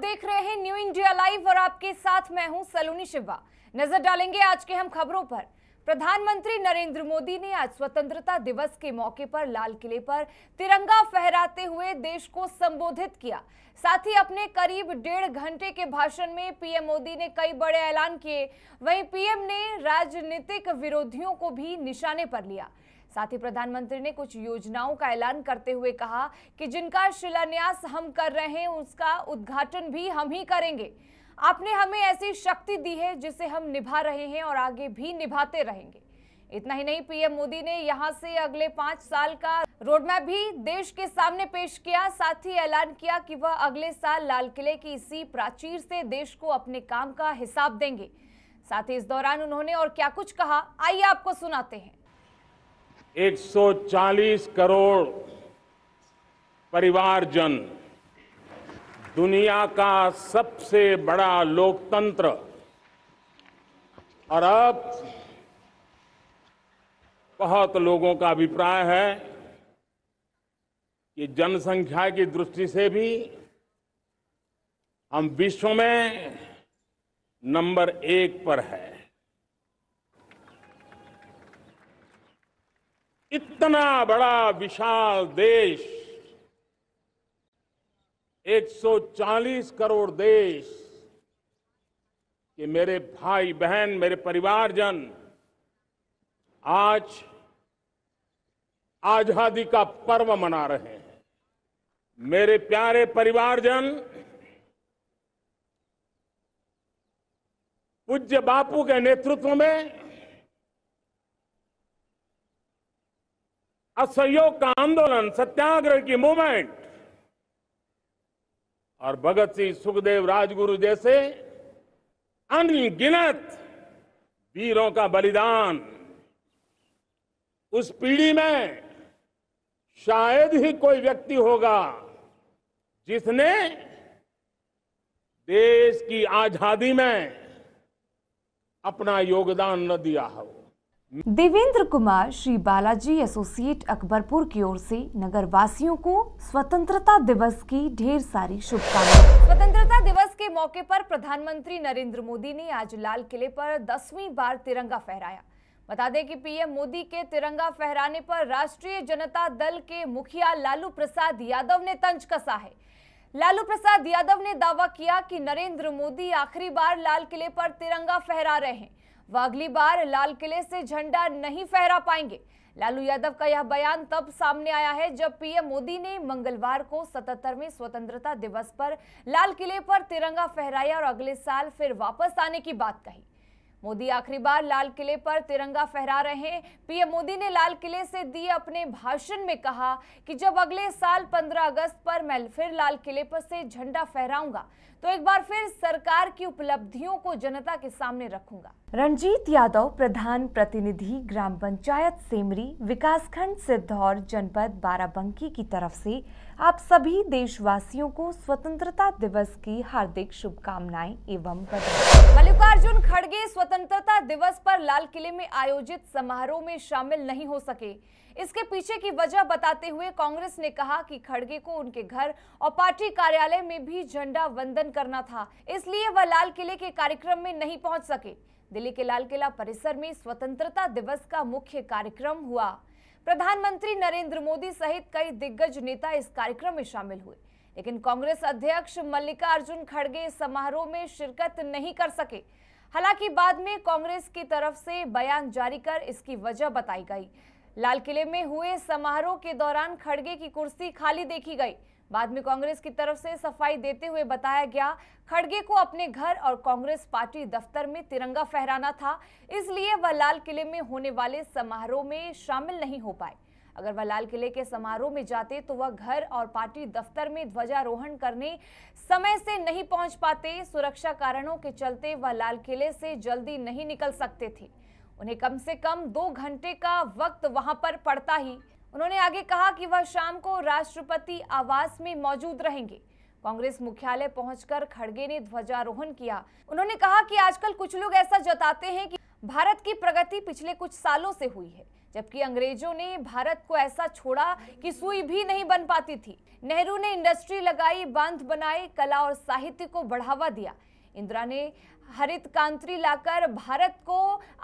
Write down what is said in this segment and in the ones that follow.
देख रहे हैं न्यू इंडिया लाइव और आपके साथ मैं हूं सलोनी शिवा नजर डालेंगे आज के हम खबरों पर प्रधानमंत्री नरेंद्र मोदी ने आज स्वतंत्रता दिवस के मौके पर लाल किले पर तिरंगा फहराते हुए देश को संबोधित किया साथ ही अपने करीब डेढ़ घंटे के भाषण में पीएम मोदी ने कई बड़े ऐलान किए वहीं पीएम ने राजनीतिक विरोधियों को भी निशाने पर लिया साथ ही प्रधानमंत्री ने कुछ योजनाओं का ऐलान करते हुए कहा कि जिनका शिलान्यास हम कर रहे हैं उसका उद्घाटन भी हम ही करेंगे आपने हमें ऐसी शक्ति दी है जिसे हम निभा रहे हैं और आगे भी निभाते रहेंगे इतना ही नहीं पीएम मोदी ने यहां से अगले पांच साल का रोडमैप भी देश के सामने पेश किया साथ ही ऐलान किया कि वह अगले साल लाल किले की इसी प्राचीर से देश को अपने काम का हिसाब देंगे साथ ही इस दौरान उन्होंने और क्या कुछ कहा आइए आपको सुनाते हैं 140 करोड़ परिवारजन दुनिया का सबसे बड़ा लोकतंत्र और अब बहुत लोगों का अभिप्राय है कि जनसंख्या की दृष्टि से भी हम विश्व में नंबर एक पर है इतना बड़ा विशाल देश 140 करोड़ देश कि मेरे भाई बहन मेरे परिवारजन आज आजादी का पर्व मना रहे हैं मेरे प्यारे परिवारजन पूज्य बापू के नेतृत्व में असहयोग का आंदोलन सत्याग्रह की मूवमेंट और भगत सिंह सुखदेव राजगुरु जैसे अनगिनत वीरों का बलिदान उस पीढ़ी में शायद ही कोई व्यक्ति होगा जिसने देश की आजादी में अपना योगदान न दिया हो देवेंद्र कुमार श्री बालाजी एसोसिएट अकबरपुर की ओर से नगर वासियों को स्वतंत्रता दिवस की ढेर सारी शुभकामनाएं स्वतंत्रता दिवस के मौके पर प्रधानमंत्री नरेंद्र मोदी ने आज लाल किले पर दसवीं बार तिरंगा फहराया बता दें कि पीएम मोदी के तिरंगा फहराने पर राष्ट्रीय जनता दल के मुखिया लालू प्रसाद यादव ने तंज कसा है लालू प्रसाद यादव ने दावा किया कि नरेंद्र मोदी आखिरी बार लाल किले पर तिरंगा फहरा रहे हैं वह अगली बार लाल किले से झंडा नहीं फहरा पाएंगे लालू यादव का यह बयान तब सामने आया है जब पीएम मोदी ने मंगलवार को 77वें स्वतंत्रता दिवस पर लाल किले पर तिरंगा फहराया और अगले साल फिर वापस आने की बात कही मोदी आखिरी बार लाल किले पर तिरंगा फहरा रहे हैं पीएम मोदी ने लाल किले से दिए अपने भाषण में कहा कि जब अगले साल 15 अगस्त पर मैं फिर लाल किले पर से झंडा फहराऊंगा तो एक बार फिर सरकार की उपलब्धियों को जनता के सामने रखूंगा रंजीत यादव प्रधान प्रतिनिधि ग्राम पंचायत सेमरी विकासखंड सिद्धौर जनपद बाराबंकी की तरफ से आप सभी देशवासियों को स्वतंत्रता दिवस की हार्दिक शुभकामनाएं एवं मल्लिकार्जुन खड़गे स्वतंत्रता दिवस पर लाल किले में आयोजित समारोह में शामिल नहीं हो सके इसके पीछे की वजह बताते हुए कांग्रेस ने कहा कि खड़गे को उनके घर और पार्टी कार्यालय में भी झंडा वंदन करना था इसलिए वह लाल किले के कार्यक्रम में नहीं पहुंच सके दिल्ली के लाल किला परिसर में स्वतंत्रता दिवस का मुख्य कार्यक्रम हुआ प्रधानमंत्री नरेंद्र मोदी सहित कई दिग्गज नेता इस कार्यक्रम में शामिल हुए लेकिन कांग्रेस अध्यक्ष मल्लिकार्जुन खड़गे समारोह में शिरकत नहीं कर सके हालांकि बाद में कांग्रेस की तरफ से बयान जारी कर इसकी वजह बताई गई लाल किले में हुए समारोह के दौरान खड़गे की कुर्सी खाली देखी गई बाद में कांग्रेस की तरफ से सफाई देते हुए बताया गया खड़गे को अपने घर और कांग्रेस पार्टी दफ्तर में तिरंगा फहराना था इसलिए वह लाल किले में होने वाले समारोह में शामिल नहीं हो पाए अगर वह लाल किले के समारोह में जाते तो वह घर और पार्टी दफ्तर में ध्वजारोहण करने समय से नहीं पहुंच पाते सुरक्षा कारणों के चलते वह लाल किले से जल्दी नहीं निकल सकते थे उन्हें कम से कम दो घंटे का वक्त वहां पर पड़ता ही उन्होंने आगे कहा कि वह शाम को राष्ट्रपति आवास में मौजूद रहेंगे कांग्रेस मुख्यालय पहुंचकर खड़गे ने ध्वजारोहण किया उन्होंने कहा कि आजकल कुछ लोग ऐसा जताते हैं कि भारत की प्रगति पिछले कुछ सालों से हुई है जबकि अंग्रेजों ने भारत को ऐसा छोड़ा कि सुई भी नहीं बन पाती थी नेहरू ने इंडस्ट्री लगाई बांध बनाए कला और साहित्य को बढ़ावा दिया इंदिरा ने हरित क्रांति लाकर भारत को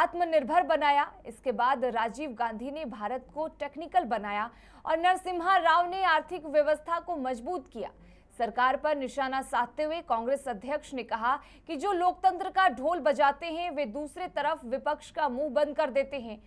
आत्मनिर्भर बनाया इसके बाद राजीव गांधी ने भारत को टेक्निकल बनाया और नरसिम्हा राव ने आर्थिक व्यवस्था को मजबूत किया सरकार पर निशाना साधते हुए कांग्रेस अध्यक्ष ने कहा कि जो लोकतंत्र का ढोल बजाते हैं वे दूसरे तरफ विपक्ष का मुंह बंद कर देते हैं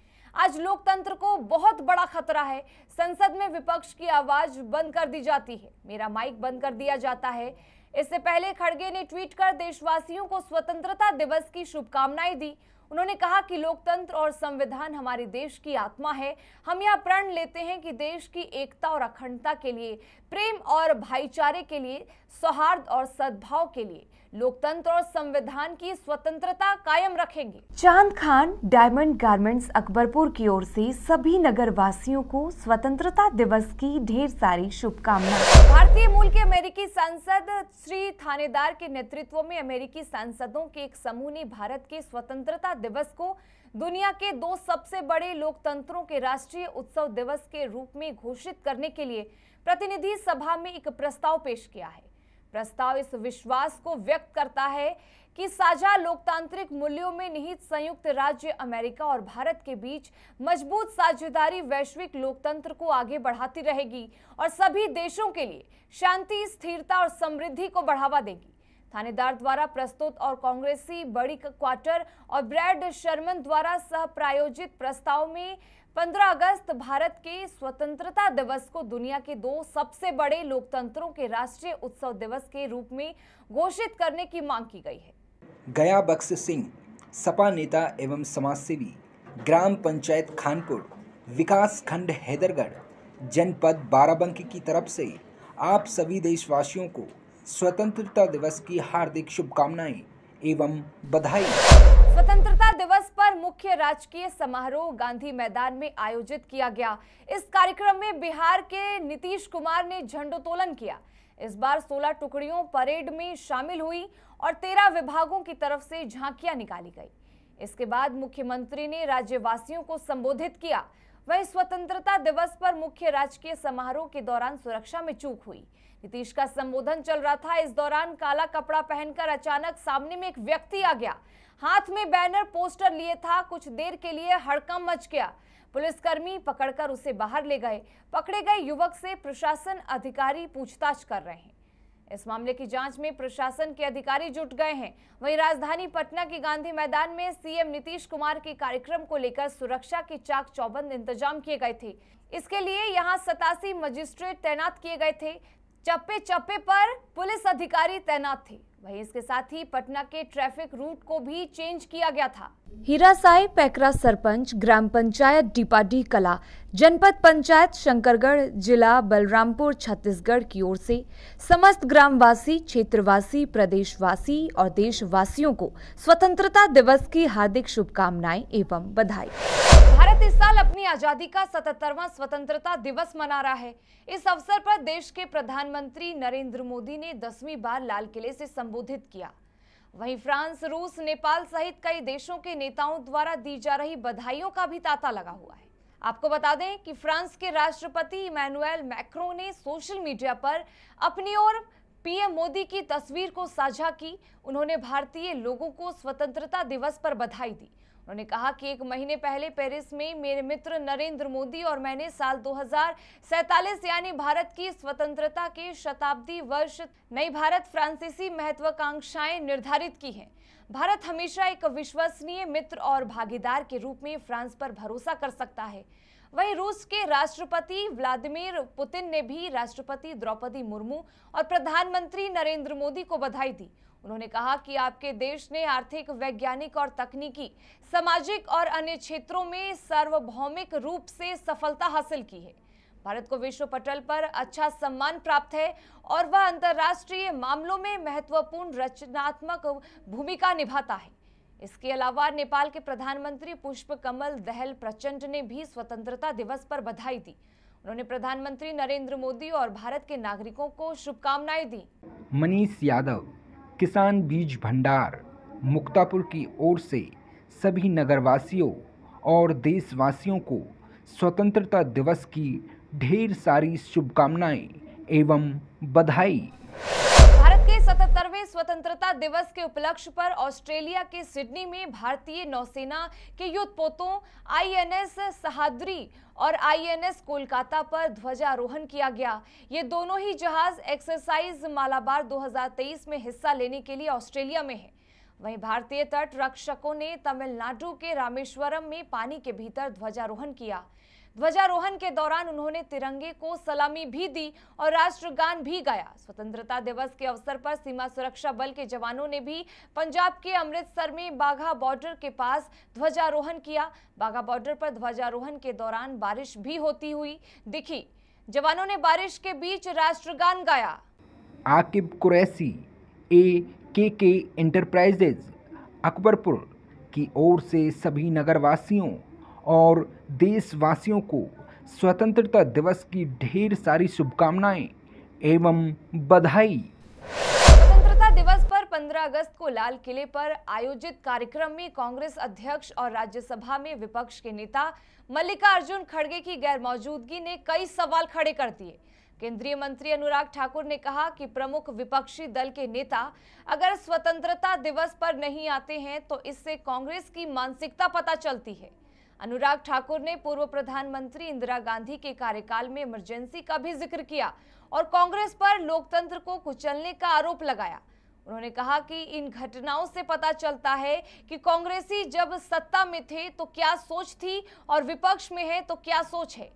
आज लोकतंत्र को बहुत बड़ा खतरा है संसद में विपक्ष की आवाज बंद कर दी जाती है मेरा माइक बंद कर दिया जाता है इससे पहले खड़गे ने ट्वीट कर देशवासियों को स्वतंत्रता दिवस की शुभकामनाएं दी उन्होंने कहा कि लोकतंत्र और संविधान हमारे देश की आत्मा है हम यह प्रण लेते हैं कि देश की एकता और अखंडता के लिए प्रेम और भाईचारे के लिए सौहार्द और सद्भाव के लिए लोकतंत्र और संविधान की स्वतंत्रता कायम रखेंगे चांद खान डायमंड गारमेंट्स अकबरपुर की ओर से सभी नगर वासियों को स्वतंत्रता दिवस की ढेर सारी शुभकामनाएं भारतीय मूल के अमेरिकी सांसद श्री थानेदार के नेतृत्व में अमेरिकी सांसदों के एक समूह ने भारत के स्वतंत्रता दिवस को दुनिया के दो सबसे बड़े लोकतंत्रों के राष्ट्रीय उत्सव दिवस के रूप में घोषित करने के लिए प्रतिनिधि सभा में एक प्रस्ताव पेश किया है प्रस्ताव इस विश्वास को व्यक्त करता है कि साझा लोकतांत्रिक मूल्यों में निहित संयुक्त राज्य अमेरिका और भारत के बीच मजबूत साझेदारी वैश्विक लोकतंत्र को आगे बढ़ाती रहेगी और सभी देशों के लिए शांति स्थिरता और समृद्धि को बढ़ावा देगी थानेदार द्वारा प्रस्तुत और कांग्रेसी बड़ी क्वार्टर और ब्रैड शर्मन द्वारा सह प्रायोजित प्रस्ताव में 15 अगस्त भारत के स्वतंत्रता दिवस को दुनिया के दो सबसे बड़े लोकतंत्रों के राष्ट्रीय उत्सव दिवस के रूप में घोषित करने की मांग की गई है गया बख्श सिंह सपा नेता एवं समाजसेवी ग्राम पंचायत खानपुर विकास खंड हैदरगढ़ जनपद बाराबंकी की तरफ से आप सभी देशवासियों को स्वतंत्रता दिवस की हार्दिक शुभकामनाएं एवं बधाई स्वतंत्रता दिवस पर मुख्य राजकीय समारोह गांधी मैदान में आयोजित किया गया इस कार्यक्रम में बिहार के नीतीश कुमार ने झंडोत्तोलन किया इस बार 16 टुकड़ियों परेड में शामिल हुई और 13 विभागों की तरफ से झांकियां निकाली गई इसके बाद मुख्यमंत्री ने राज्यवासियों को संबोधित किया वहीं स्वतंत्रता दिवस पर मुख्य राजकीय समारोह के दौरान सुरक्षा में चूक हुई नीतीश का संबोधन चल रहा था इस दौरान काला कपड़ा पहनकर अचानक सामने में एक व्यक्ति आ गया हाथ में बैनर पोस्टर लिए था कुछ देर के लिए हड़कम मच गया पुलिसकर्मी पकड़कर उसे बाहर ले गए पकड़े गए युवक से प्रशासन अधिकारी पूछताछ कर रहे हैं इस मामले की जांच में प्रशासन के अधिकारी जुट गए हैं वहीं राजधानी पटना के गांधी मैदान में सीएम नीतीश कुमार के कार्यक्रम को लेकर सुरक्षा के चाक चौबंद इंतजाम किए गए थे इसके लिए यहां सतासी मजिस्ट्रेट तैनात किए गए थे चप्पे चप्पे पर पुलिस अधिकारी तैनात थे वहीं इसके साथ ही पटना के ट्रैफिक रूट को भी चेंज किया गया था हीरा साई पैकरा सरपंच ग्राम पंचायत डिपाडी कला जनपद पंचायत शंकरगढ़ जिला बलरामपुर छत्तीसगढ़ की ओर से समस्त ग्रामवासी क्षेत्रवासी प्रदेशवासी और देशवासियों को स्वतंत्रता दिवस की हार्दिक शुभकामनाएं एवं बधाई भारत इस साल अपनी आजादी का 77वां स्वतंत्रता दिवस मना रहा है इस अवसर पर देश के प्रधानमंत्री नरेंद्र मोदी ने दसवीं बार लाल किले से संबोधित किया वहीं फ्रांस रूस नेपाल सहित कई देशों के नेताओं द्वारा दी जा रही बधाइयों का भी तांता लगा हुआ है आपको बता दें कि फ्रांस के राष्ट्रपति इमैनुअल मैक्रो ने सोशल मीडिया पर अपनी ओर पीएम मोदी की तस्वीर को साझा की उन्होंने भारतीय लोगों को स्वतंत्रता दिवस पर बधाई दी उन्होंने कहा कि एक महीने पहले पेरिस में मेरे मित्र नरेंद्र मोदी और मैंने साल दो यानी भारत की स्वतंत्रता के शताब्दी वर्ष नई भारत फ्रांसीसी महत्वाकांक्षाएं निर्धारित की हैं भारत हमेशा एक विश्वसनीय मित्र और भागीदार के रूप में फ्रांस पर भरोसा कर सकता है वहीं रूस के राष्ट्रपति व्लादिमीर पुतिन ने भी राष्ट्रपति द्रौपदी मुर्मू और प्रधानमंत्री नरेंद्र मोदी को बधाई दी उन्होंने कहा कि आपके देश ने आर्थिक वैज्ञानिक और तकनीकी सामाजिक और अन्य क्षेत्रों में सार्वभौमिक रूप से सफलता हासिल की है भारत को विश्व पटल पर अच्छा सम्मान प्राप्त है और वह अंतर्राष्ट्रीय मामलों में महत्वपूर्ण रचनात्मक भूमिका निभाता है इसके अलावा नेपाल के प्रधानमंत्री पुष्प कमल दहल प्रचंड ने भी स्वतंत्रता दिवस पर बधाई दी उन्होंने प्रधानमंत्री नरेंद्र मोदी और भारत के नागरिकों को शुभकामनाएं दी मनीष यादव किसान बीज भंडार मुक्तापुर की ओर से सभी नगरवासियों और देशवासियों को स्वतंत्रता दिवस की ढेर सारी शुभकामनाएं एवं बधाई सतहत्तरवें स्वतंत्रता दिवस के उपलक्ष्य पर ऑस्ट्रेलिया के सिडनी में भारतीय नौसेना के युद्धपोतों आईएनएस सहाद्री और आईएनएस कोलकाता पर ध्वजारोहण किया गया ये दोनों ही जहाज एक्सरसाइज मालाबार 2023 में हिस्सा लेने के लिए ऑस्ट्रेलिया में है वहीं भारतीय तट रक्षकों ने तमिलनाडु के रामेश्वरम में पानी के भीतर ध्वजारोहण किया ध्वजारोहण के दौरान उन्होंने तिरंगे को सलामी भी दी और राष्ट्रगान भी गाया स्वतंत्रता दिवस के अवसर पर सीमा सुरक्षा बल के जवानों ने भी पंजाब के अमृतसर में बाघा बॉर्डर के पास ध्वजारोहण किया बाघा बॉर्डर पर ध्वजारोहण के दौरान बारिश भी होती हुई दिखी जवानों ने बारिश के बीच राष्ट्रगान गाया आकिब कुरैसी ए के के इंटरप्राइजेज अकबरपुर की ओर से सभी नगरवासियों और देशवासियों को स्वतंत्रता दिवस की ढेर सारी शुभकामनाएं एवं बधाई स्वतंत्रता दिवस पर 15 अगस्त को लाल किले पर आयोजित कार्यक्रम में कांग्रेस अध्यक्ष और राज्यसभा में विपक्ष के नेता मल्लिकार्जुन खड़गे की गैर मौजूदगी ने कई सवाल खड़े कर दिए केंद्रीय मंत्री अनुराग ठाकुर ने कहा कि प्रमुख विपक्षी दल के नेता अगर स्वतंत्रता दिवस पर नहीं आते हैं तो इससे कांग्रेस की मानसिकता पता चलती है अनुराग ठाकुर ने पूर्व प्रधानमंत्री इंदिरा गांधी के कार्यकाल में इमरजेंसी का भी जिक्र किया और कांग्रेस पर लोकतंत्र को कुचलने का आरोप लगाया उन्होंने कहा कि इन घटनाओं से पता चलता है कि कांग्रेसी जब सत्ता में थे तो क्या सोच थी और विपक्ष में है तो क्या सोच है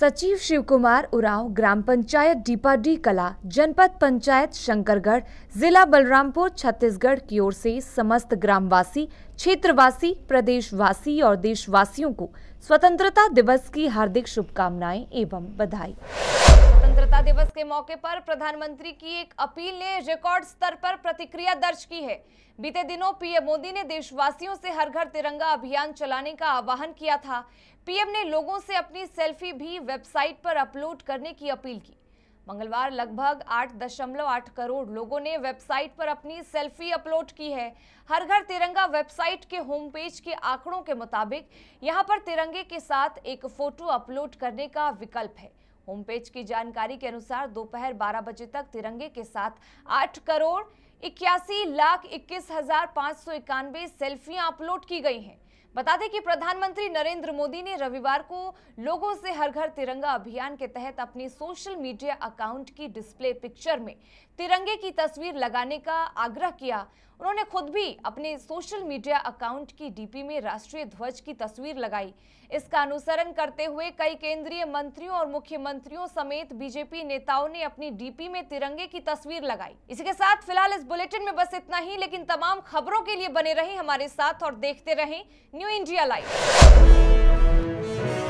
सचिव शिव कुमार उरांव ग्राम पंचायत डीपाडी कला जनपद पंचायत शंकरगढ़ जिला बलरामपुर छत्तीसगढ़ की ओर से समस्त ग्रामवासी क्षेत्रवासी प्रदेशवासी और देशवासियों को स्वतंत्रता दिवस की हार्दिक शुभकामनाएं एवं बधाई स्वतंत्रता दिवस के मौके पर प्रधानमंत्री की एक अपील ने रिकॉर्ड स्तर पर प्रतिक्रिया दर्ज की है बीते दिनों पीएम मोदी ने देशवासियों से हर घर तिरंगा अभियान चलाने का आह्वान किया था पीएम ने लोगों से अपनी सेल्फी भी वेबसाइट पर अपलोड करने की अपील की मंगलवार लगभग 8.8 करोड़ लोगों ने वेबसाइट पर अपनी सेल्फी अपलोड की है हर घर तिरंगा वेबसाइट के होम पेज के आंकड़ों के मुताबिक यहां पर तिरंगे के साथ एक फोटो अपलोड करने का विकल्प है होम पेज की जानकारी के अनुसार दोपहर बारह बजे तक तिरंगे के साथ आठ करोड़ इक्यासी लाख इक्कीस हजार पाँच सौ इक्यानवे सेल्फियां अपलोड की गई हैं बता दें कि प्रधानमंत्री नरेंद्र मोदी ने रविवार को लोगों से हर घर तिरंगा अभियान के तहत अपने सोशल मीडिया अकाउंट की डिस्प्ले पिक्चर में तिरंगे की तस्वीर लगाने का आग्रह किया उन्होंने खुद भी अपने सोशल मीडिया अकाउंट की डीपी में राष्ट्रीय ध्वज की तस्वीर लगाई इसका अनुसरण करते हुए कई केंद्रीय मंत्रियों और मुख्यमंत्रियों समेत बीजेपी नेताओं ने अपनी डीपी में तिरंगे की तस्वीर लगाई इसी के साथ फिलहाल इस बुलेटिन में बस इतना ही लेकिन तमाम खबरों के लिए बने रहे हमारे साथ और देखते रहे न्यू इंडिया लाइव